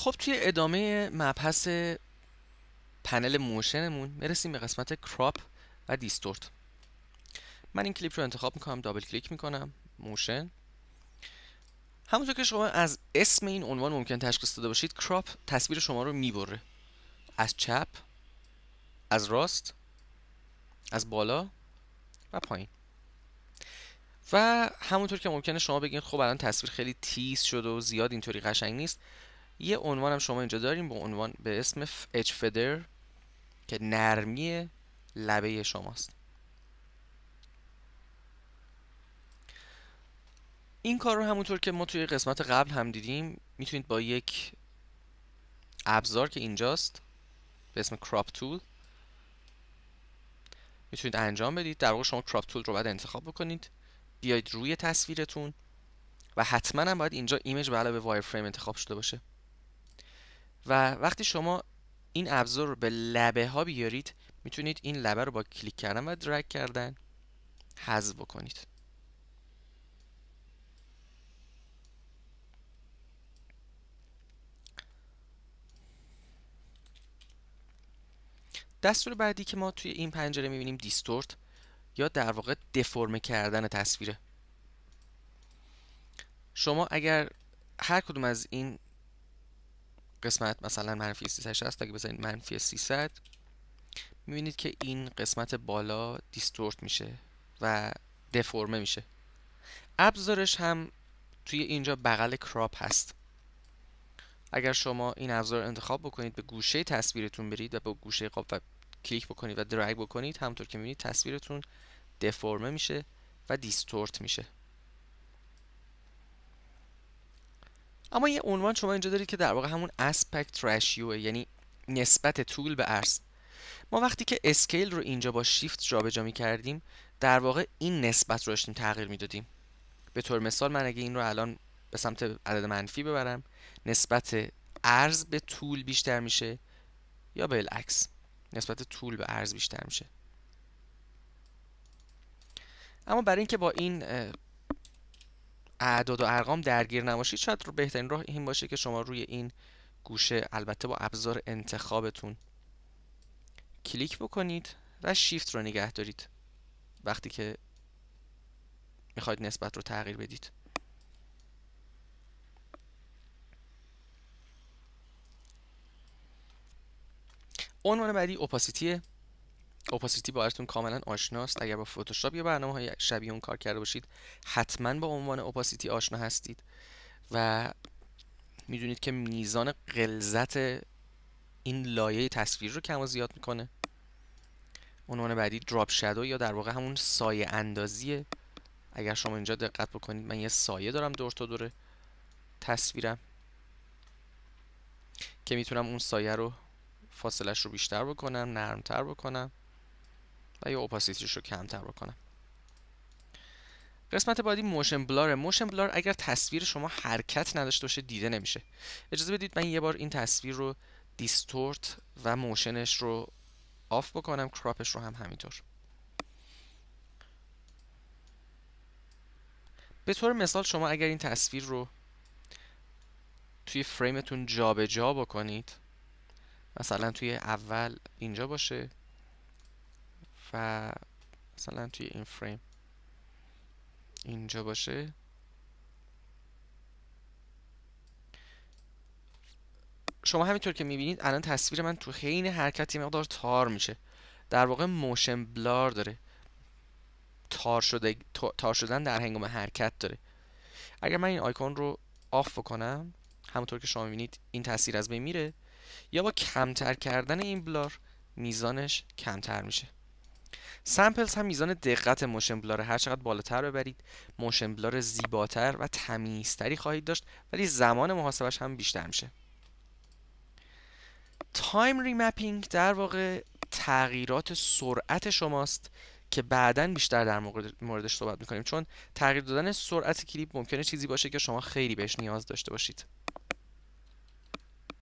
خب توی ادامه مبحث پنل موشنمون میرسیم به قسمت کراپ و دیستورت من این کلیپ رو انتخاب میکنم دابل کلیک میکنم موشن همونطور که شما از اسم این عنوان ممکن تشخیص داده باشید کراپ تصویر شما رو میبره از چپ از راست از بالا و پایین و همونطور که ممکنه شما بگید خب الان تصویر خیلی تیز شد و زیاد اینطوری قشنگ نیست یه عنوان هم شما اینجا داریم به عنوان به اسم اچ فدر که نرمی لبه شماست این کار رو همونطور که ما توی قسمت قبل هم دیدیم میتونید با یک ابزار که اینجاست به اسم کراپ تول میتونید انجام بدید در واقع شما کراپ تول رو بعد انتخاب بکنید بیاید روی تصویرتون و حتما هم باید اینجا ایمیج به علاوه وایر فریم انتخاب شده باشه و وقتی شما این ابزار رو به لبه ها بیارید میتونید این لبه رو با کلیک کردن و درگ کردن حذف بکنید دستور بعدی که ما توی این پنجره میبینیم دیستورت یا در واقع دفرمه کردن تصویره شما اگر هر کدوم از این قسمت مثلا منفی 360 اگه بزنید منفی 300 میبینید که این قسمت بالا دیستورت میشه و دفرمه میشه ابزارش هم توی اینجا بغل کراپ هست اگر شما این ابزار انتخاب بکنید به گوشه تصویرتون برید و به گوشه قاب و کلیک بکنید و درگ بکنید همطور که میبینید تصویرتون دفرمه میشه و دیستورت میشه اما یه عنوان شما اینجا دارید که در واقع همون اسپکت رشیو یعنی نسبت طول به عرض ما وقتی که اسکیل رو اینجا با شیفت جابجا می کردیم در واقع این نسبت رو داشتیم تغییر میدادیم به طور مثال من اگه این رو الان به سمت عدد منفی ببرم نسبت عرض به طول بیشتر میشه یا بالعکس نسبت طول به عرض بیشتر میشه اما برای اینکه با این اعداد و ارقام درگیر نباشید شاید رو بهترین راه این باشه که شما روی این گوشه البته با ابزار انتخابتون کلیک بکنید و شیفت رو نگه دارید وقتی که میخواید نسبت رو تغییر بدید عنوان بعدی اپاسیتیه اوپاسیتی با ارتون کاملا آشناست اگر با فتوشاپ یا برنامه های شبیه اون کار کرده باشید حتما با عنوان اوپاسیتی آشنا هستید و میدونید که میزان غلظت این لایه تصویر رو کم و زیاد میکنه عنوان بعدی دراپ شادو یا در واقع همون سایه اندازیه اگر شما اینجا دقت بکنید من یه سایه دارم دور تا دور تصویرم که میتونم اون سایه رو فاصلش رو بیشتر بکنم نرمتر بکنم و یا اوپاسیتیش رو کمتر بکنم قسمت بعدی موشن بلاره موشن بلار اگر تصویر شما حرکت نداشته باشه دیده نمیشه اجازه بدید من یه بار این تصویر رو دیستورت و موشنش رو آف بکنم کراپش رو هم همینطور به طور مثال شما اگر این تصویر رو توی فریمتون جابجا جا بکنید مثلا توی اول اینجا باشه و مثلا توی این فریم اینجا باشه شما همینطور که میبینید الان تصویر من تو حین حرکت یه مقدار تار میشه در واقع موشن بلار داره تار, شده، تار شدن در هنگام حرکت داره اگر من این آیکون رو آف بکنم همونطور که شما میبینید این تصویر از بین میره یا با کمتر کردن این بلار میزانش کمتر میشه سمپلز هم میزان دقت موشن بلار هر چقدر بالاتر ببرید موشن بلار زیباتر و تمیزتری خواهید داشت ولی زمان محاسبش هم بیشتر میشه تایم ریمپینگ در واقع تغییرات سرعت شماست که بعدا بیشتر در موردش صحبت میکنیم چون تغییر دادن سرعت کلیپ ممکنه چیزی باشه که شما خیلی بهش نیاز داشته باشید